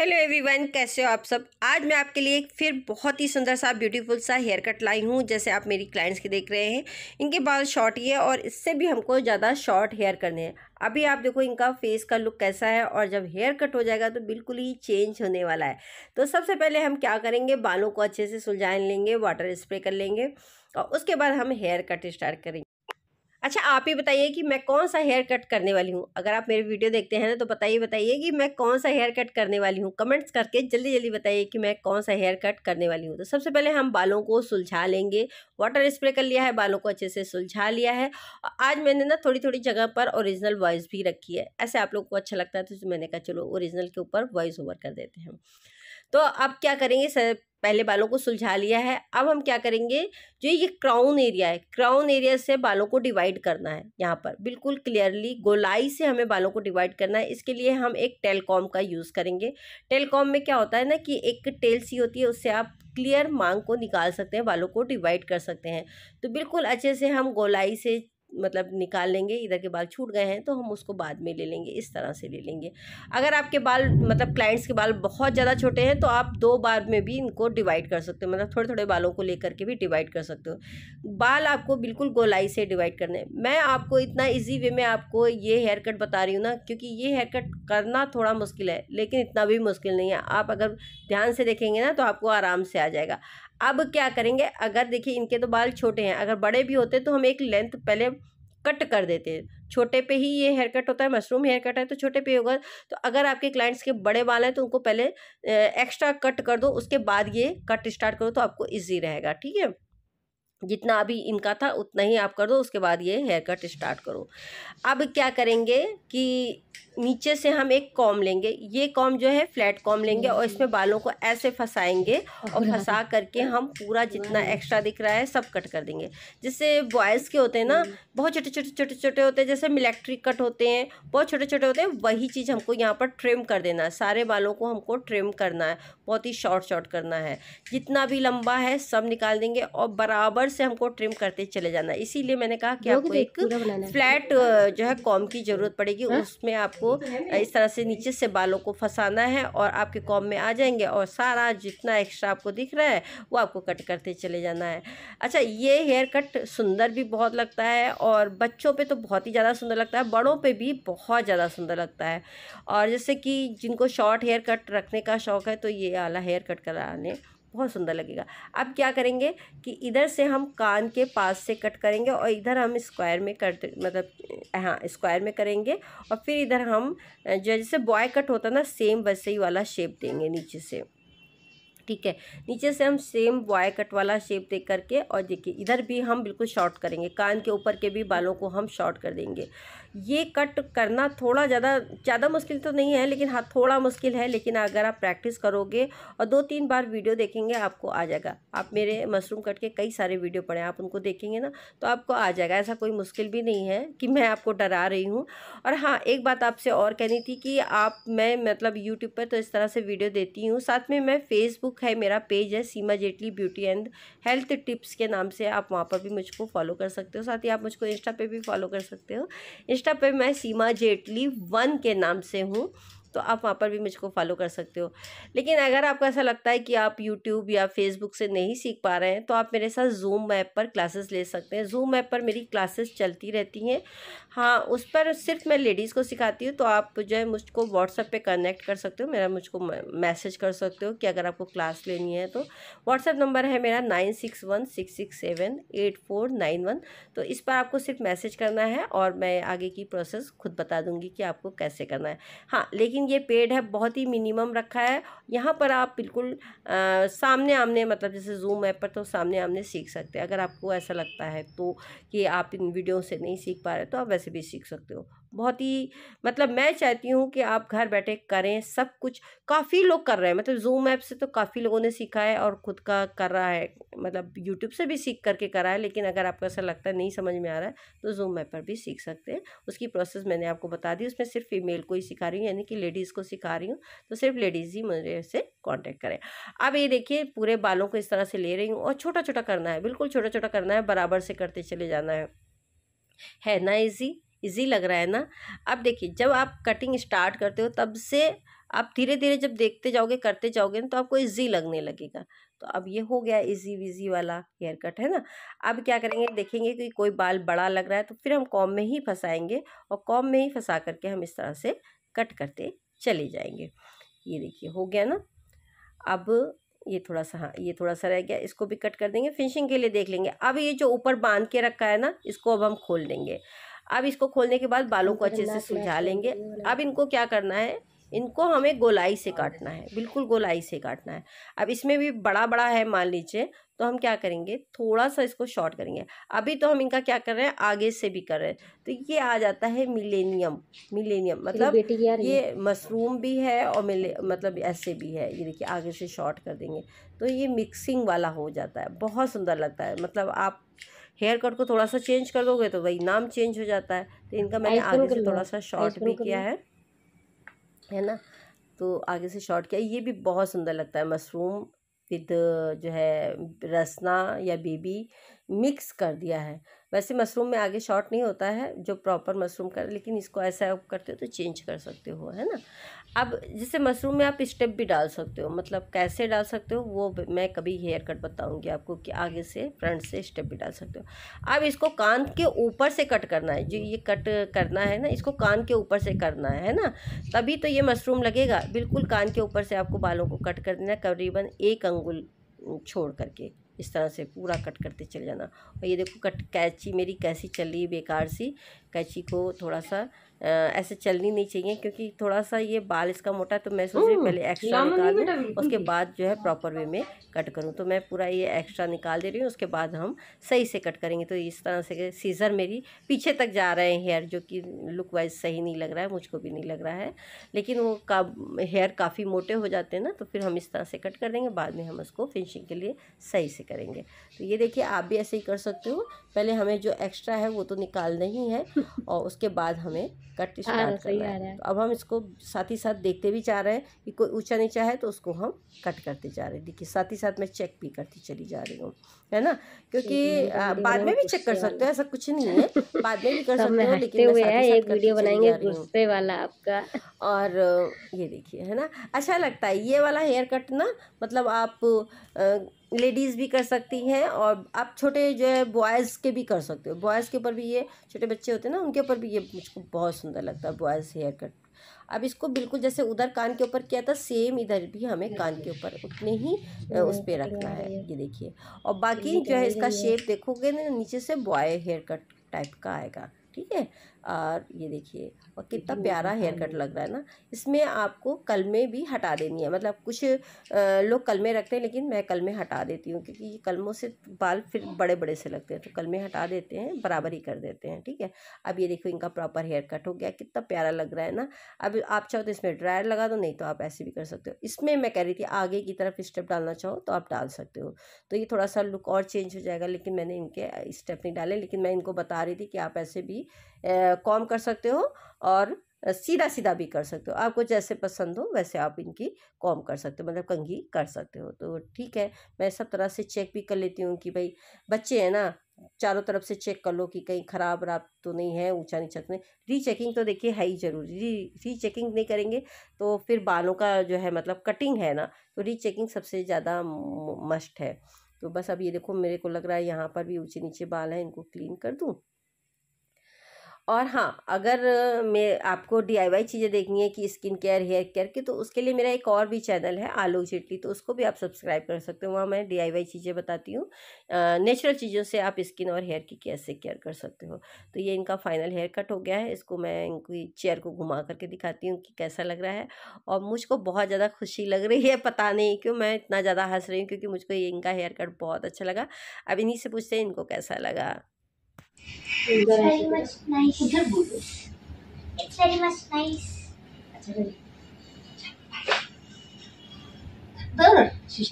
Hello everyone कैसे हो आप सब आज मैं आपके लिए एक फिर बहुत ही सुंदर सा ब्यूटीफुल सा हेयर कट लाई हूँ जैसे आप मेरी क्लाइंट्स के देख रहे हैं इनके बाल शॉर्ट ही है और इससे भी हमको ज़्यादा शॉर्ट हेयर करने हैं अभी आप देखो इनका फेस का लुक कैसा है और जब हेयर कट हो जाएगा तो बिल्कुल ही चेंज होने वाला है तो सबसे पहले हम क्या करेंगे बालों को अच्छे से सुलझा लेंगे वाटर स्प्रे कर लेंगे और उसके बाद हम हेयर कट स्टार्ट करेंगे अच्छा आप ही बताइए कि मैं कौन सा हेयर कट करने वाली हूँ अगर आप मेरे वीडियो देखते हैं ना तो बताइए बताइए कि मैं कौन सा हेयर कट करने वाली हूँ कमेंट्स करके जल्दी जल्दी बताइए कि मैं कौन सा हेयर कट करने वाली हूँ तो सबसे पहले हम बालों को सुलझा लेंगे वाटर स्प्रे कर लिया है बालों को अच्छे से सुलझा लिया है आज मैंने ना थोड़ी थोड़ी जगह पर ओरिजिनल वॉइस भी रखी है ऐसे आप लोग को अच्छा लगता है तो मैंने कहा चलो ओरिजिनल के ऊपर वॉइस ओवर कर देते हैं तो अब क्या करेंगे सर पहले बालों को सुलझा लिया है अब हम क्या करेंगे जो ये क्राउन एरिया है क्राउन एरिया से बालों को डिवाइड करना है यहाँ पर बिल्कुल क्लियरली गोलाई से हमें बालों को डिवाइड करना है इसके लिए हम एक टेलकॉम का यूज़ करेंगे टेलकॉम में क्या होता है ना कि एक टेल सी होती है उससे आप क्लियर मांग को निकाल सकते हैं बालों को डिवाइड कर सकते हैं तो बिल्कुल अच्छे से हम गोलाई से मतलब निकाल लेंगे इधर के बाल छूट गए हैं तो हम उसको बाद में ले लेंगे इस तरह से ले लेंगे अगर आपके बाल मतलब क्लाइंट्स के बाल बहुत ज़्यादा छोटे हैं तो आप दो बार में भी इनको डिवाइड कर सकते हो मतलब थोड़े थोड़े बालों को लेकर के भी डिवाइड कर सकते हो बाल आपको बिल्कुल गोलाई से डिवाइड करने मैं आपको इतना ईजी वे में आपको ये हेयर कट बता रही हूँ ना क्योंकि ये हेयर कट करना थोड़ा मुश्किल है लेकिन इतना भी मुश्किल नहीं है आप अगर ध्यान से देखेंगे ना तो आपको आराम से आ जाएगा अब क्या करेंगे अगर देखिए इनके तो बाल छोटे हैं अगर बड़े भी होते तो हम एक लेंथ पहले कट कर देते हैं छोटे पे ही ये हेयर कट होता है मशरूम हेयर कट है तो छोटे पे होगा तो अगर आपके क्लाइंट्स के बड़े बाल हैं तो उनको पहले एक्स्ट्रा कट कर दो उसके बाद ये कट स्टार्ट करो तो आपको ईजी रहेगा ठीक है जितना अभी इनका था उतना ही आप कर दो उसके बाद ये हेयर कट स्टार्ट करो अब क्या करेंगे कि नीचे से हम एक कॉम लेंगे ये कॉम जो है फ्लैट कॉम लेंगे और इसमें हम्म। बालों को ऐसे फंसाएंगे और फंसा करके हम पूरा जितना एक्स्ट्रा दिख रहा है सब कट कर देंगे जिससे बॉयज़ के होते हैं ना हम्म। बहुत छोटे छोटे छोटे छोटे होते हैं जैसे मिलेक्ट्रिक कट होते हैं बहुत छोटे छोटे होते हैं वही चीज़ हमको यहाँ पर ट्रिम कर देना है सारे बालों को हमको ट्रिम करना है बहुत ही शॉर्ट शॉर्ट करना है जितना भी लंबा है सब निकाल देंगे और बराबर से हमको ट्रिम करते चले जाना इसीलिए मैंने कहा कि आपको तो एक फ्लैट जो है कॉम की ज़रूरत पड़ेगी हाँ। उसमें आपको तो इस तरह से नीचे से बालों को फंसाना है और आपके कॉम में आ जाएंगे और सारा जितना एक्स्ट्रा आपको दिख रहा है वो आपको कट करते चले जाना है अच्छा ये हेयर कट सुंदर भी बहुत लगता है और बच्चों पर तो बहुत ही ज़्यादा सुंदर लगता है बड़ों पर भी बहुत ज़्यादा सुंदर लगता है और जैसे कि जिनको शॉर्ट हेयर कट रखने का शौक़ है तो ये आला हेयर कट कराने बहुत सुंदर लगेगा अब क्या करेंगे कि इधर से हम कान के पास से कट करेंगे और इधर हम स्क्वायर में कट मतलब हाँ स्क्वायर में करेंगे और फिर इधर हम जैसे बॉय कट होता है ना सेम वैसे ही वाला शेप देंगे नीचे से ठीक है नीचे से हम सेम बॉय कट वाला शेप दे करके और देखिए इधर भी हम बिल्कुल शॉर्ट करेंगे कान के ऊपर के भी बालों को हम शॉर्ट कर देंगे ये कट करना थोड़ा ज़्यादा ज़्यादा मुश्किल तो नहीं है लेकिन हाँ थोड़ा मुश्किल है लेकिन अगर आप प्रैक्टिस करोगे और दो तीन बार वीडियो देखेंगे आपको आ जाएगा आप मेरे मशरूम कट के कई सारे वीडियो पड़े आप उनको देखेंगे ना तो आपको आ जाएगा ऐसा कोई मुश्किल भी नहीं है कि मैं आपको डरा रही हूँ और हाँ एक बात आपसे और कहनी थी कि आप मैं मतलब यूट्यूब पर तो इस तरह से वीडियो देती हूँ साथ में मैं फेसबुक है मेरा पेज है Seema Jaitley beauty and health tips के नाम से आप वहाँ पर भी मुझको फॉलो कर सकते हो साथ ही आप मुझको इंस्टा पर भी फॉलो कर सकते हो इंस्टा पे मैं सीमा जेटली वन के नाम से हूँ तो आप वहाँ पर भी मुझको फॉलो कर सकते हो लेकिन अगर आपको ऐसा लगता है कि आप यूट्यूब या फेसबुक से नहीं सीख पा रहे हैं तो आप मेरे साथ जूम ऐप पर क्लासेस ले सकते हैं जूम ऐप पर मेरी क्लासेस चलती रहती हैं हाँ उस पर सिर्फ मैं लेडीज़ को सिखाती हूँ तो आप जो है मुझको व्हाट्सएप पर कनेक्ट कर सकते हो मेरा मुझको मैसेज कर सकते हो कि अगर आपको क्लास लेनी है तो व्हाट्सएप नंबर है मेरा nine six one six six seven eight four nine one तो इस पर आपको सिर्फ मैसेज करना है और मैं आगे की प्रोसेस खुद बता दूँगी कि आपको कैसे करना है हाँ लेकिन लेकिन ये पेड है बहुत ही मिनिमम रखा है यहाँ पर आप बिल्कुल सामने आमने मतलब जैसे जूम ऐप पर तो सामने आमने सीख सकते हैं अगर आपको ऐसा लगता है तो कि आप इन वीडियो से नहीं सीख पा रहे तो आप वैसे भी सीख सकते हो बहुत ही मतलब मैं चाहती हूँ कि आप घर बैठे करें सब कुछ काफ़ी लोग कर रहे हैं मतलब जूम ऐप से तो काफ़ी लोगों ने सीखा है और ख़ुद का कर रहा है मतलब यूट्यूब से भी सीख करके करा है लेकिन अगर आपको ऐसा लगता है नहीं समझ में आ रहा है तो जूम ऐप पर भी सीख सकते हैं उसकी प्रोसेस मैंने आपको बता दी उसमें सिर्फ फीमेल को ही सिखा रही हूँ यानी कि लेडीज़ को सिखा रही हूँ तो सिर्फ लेडीज़ ही मुझे से कॉन्टैक्ट करें अब ये देखिए पूरे बालों को इस तरह से ले रही हूँ और छोटा छोटा करना है बिल्कुल छोटा छोटा करना है बराबर से करते चले जाना है है ना इजी इजी लग रहा है ना अब देखिए जब आप कटिंग स्टार्ट करते हो तब से आप धीरे धीरे जब देखते जाओगे करते जाओगे ना तो आपको इजी लगने लगेगा तो अब ये हो गया इजी विजी वाला हेयर कट है ना अब क्या करेंगे देखेंगे कि कोई बाल बड़ा लग रहा है तो फिर हम कॉम में ही फंसाएंगे और कॉम में ही फंसा करके हम इस तरह से कट करते चले जाएंगे ये देखिए हो गया ना अब ये थोड़ा सा हाँ ये थोड़ा सा रह गया इसको भी कट कर देंगे फिनिशिंग के लिए देख लेंगे अब ये जो ऊपर बांध के रखा है ना इसको अब हम खोल देंगे अब इसको खोलने के बाद बालों को अच्छे से सुलझा लेंगे अब इनको क्या करना है इनको हमें गोलाई से काटना है बिल्कुल गोलाई से काटना है अब इसमें भी बड़ा बड़ा है मान लीजिए तो हम क्या करेंगे थोड़ा सा इसको शॉर्ट करेंगे अभी तो हम इनका क्या कर रहे हैं आगे से भी कर रहे हैं तो ये आ जाता है मिलेनियम मिलेनियम मतलब ये मशरूम भी है और मिले मतलब ऐसे भी है ये देखिए आगे से शॉर्ट कर देंगे तो ये मिक्सिंग वाला हो जाता है बहुत सुंदर लगता है मतलब आप हेयर कट को थोड़ा सा चेंज कर दोगे तो वही नाम चेंज हो जाता है तो इनका मैंने आगे से थोड़ा सा शॉर्ट भी किया है है ना तो आगे से शॉर्ट किया ये भी बहुत सुंदर लगता है मशरूम विद जो है रसना या बेबी मिक्स कर दिया है वैसे मशरूम में आगे शॉर्ट नहीं होता है जो प्रॉपर मशरूम कर लेकिन इसको ऐसा आप करते हो तो चेंज कर सकते हो है ना अब जैसे मशरूम में आप स्टेप भी डाल सकते हो मतलब कैसे डाल सकते हो वो मैं कभी हेयर कट बताऊंगी आपको कि आगे से फ्रंट से स्टेप भी डाल सकते हो अब इसको कान के ऊपर से कट करना है जो ये कट करना है ना इसको कान के ऊपर से करना है है ना तभी तो ये मशरूम लगेगा बिल्कुल कान के ऊपर से आपको बालों को कट कर देना करीबन एक अंगुल छोड़ करके इस तरह से पूरा कट करते चले जाना और ये देखो कट कैची मेरी कैसी चल रही है बेकार सी कैची को थोड़ा सा ऐसे चलनी नहीं चाहिए क्योंकि थोड़ा सा ये बाल इसका मोटा है तो मैं सोच रही पहले एक्स्ट्रा निकाल दूँ उसके बाद जो है प्रॉपर वे में कट करूँ तो मैं पूरा ये एक्स्ट्रा निकाल दे रही हूँ उसके बाद हम सही से कट करेंगे तो इस तरह से सीज़र मेरी पीछे तक जा रहे हैं हेयर जो कि लुक वाइज सही नहीं लग रहा है मुझको भी नहीं लग रहा है लेकिन वो का हेयर काफ़ी मोटे हो जाते हैं ना तो फिर हम इस तरह से कट कर देंगे बाद में हम उसको फिनिशिंग के लिए सही से करेंगे तो ये देखिए आप भी ऐसे ही कर सकते हो पहले हमें जो एक्स्ट्रा है वो तो निकालना ही है और उसके बाद हमें कट हाँ, स्टार्ट रहा है तो अब हम इसको साथ ही साथ देखते भी जा रहे हैं कि कोई ऊंचा नीचा है तो उसको हम कट करते जा रहे हैं देखिए साथ ही साथ मैं चेक भी करती चली जा रही हूँ है ना क्योंकि बाद में भी चेक कर सकते हैं ऐसा कुछ नहीं है बाद में भी कर सकते हैं लेकिन एक वीडियो बनाएंगे गुस्से वाला आपका और ये देखिए है ना अच्छा लगता है ये वाला हेयर कट ना मतलब आप लेडीज़ भी कर सकती हैं और आप छोटे जो है बॉयज़ के भी कर सकते हो बॉयज़ के ऊपर भी ये छोटे बच्चे होते हैं ना उनके ऊपर भी ये मुझको बहुत सुंदर लगता है बॉयज़ हेयर कट अब इसको बिल्कुल जैसे उधर कान के ऊपर किया था सेम इधर भी हमें कान के ऊपर उतने ही उस पर रखना है ये देखिए और बाकी जो है तो इसका शेप देखोगे ना नीचे से बॉय हेयर कट टाइप का आएगा ठीक है और ये देखिए और कितना प्यारा हाँ हेयर कट लग रहा है ना इसमें आपको कलमे भी हटा देनी है मतलब कुछ लोग कलमे रखते हैं लेकिन मैं कलमे हटा देती हूँ क्योंकि कलमों से बाल फिर बड़े बड़े से लगते हैं तो कलमे हटा देते हैं बराबर ही कर देते हैं ठीक है अब ये देखो इनका प्रॉपर हेयर कट हो गया कितना प्यारा लग रहा है ना अब आप चाहो तो इसमें ड्रायर लगा दो नहीं तो आप ऐसे भी कर सकते हो इसमें मैं कह रही थी आगे की तरफ स्टेप डालना चाहो तो आप डाल सकते हो तो ये थोड़ा सा लुक और चेंज हो जाएगा लेकिन मैंने इनके स्टेप नहीं डाले लेकिन मैं इनको बता रही थी कि आप ऐसे भी कॉम कर सकते हो और सीधा सीधा भी कर सकते हो आपको जैसे पसंद हो वैसे आप इनकी कॉम कर सकते हो मतलब कंघी कर सकते हो तो ठीक है मैं सब तरह से चेक भी कर लेती हूँ कि भाई बच्चे हैं ना चारों तरफ से चेक कर लो कि कहीं ख़राब वराब तो नहीं है ऊंचा नीचा तो नहीं री चेकिंग तो देखिए है ही जरूरी री री चेकिंग नहीं करेंगे तो फिर बालों का जो है मतलब कटिंग है ना तो री चेकिंग सबसे ज़्यादा मस्ट है तो बस अब ये देखो मेरे को लग रहा है यहाँ पर भी ऊंचे नीचे बाल हैं इनको क्लीन कर दूँ और हाँ अगर मैं आपको डी चीज़ें देखनी है कि स्किन केयर हेयर केयर की तो उसके लिए मेरा एक और भी चैनल है आलू चिटली तो उसको भी आप सब्सक्राइब कर सकते हो वहाँ मैं डी चीज़ें बताती हूँ नेचुरल चीज़ों से आप स्किन और हेयर की कैसे केयर कर सकते हो तो ये इनका फाइनल हेयर कट हो गया है इसको मैं इनकी चेयर को घुमा करके दिखाती हूँ कि कैसा लग रहा है और मुझको बहुत ज़्यादा खुशी लग रही है पता नहीं क्यों मैं इतना ज़्यादा हंस रही हूँ क्योंकि मुझको ये इनका हेयर कट बहुत अच्छा लगा अब इन्हीं से पूछते हैं इनको कैसा लगा It's very much nice. It's very much nice. अच्छा चलिए. बर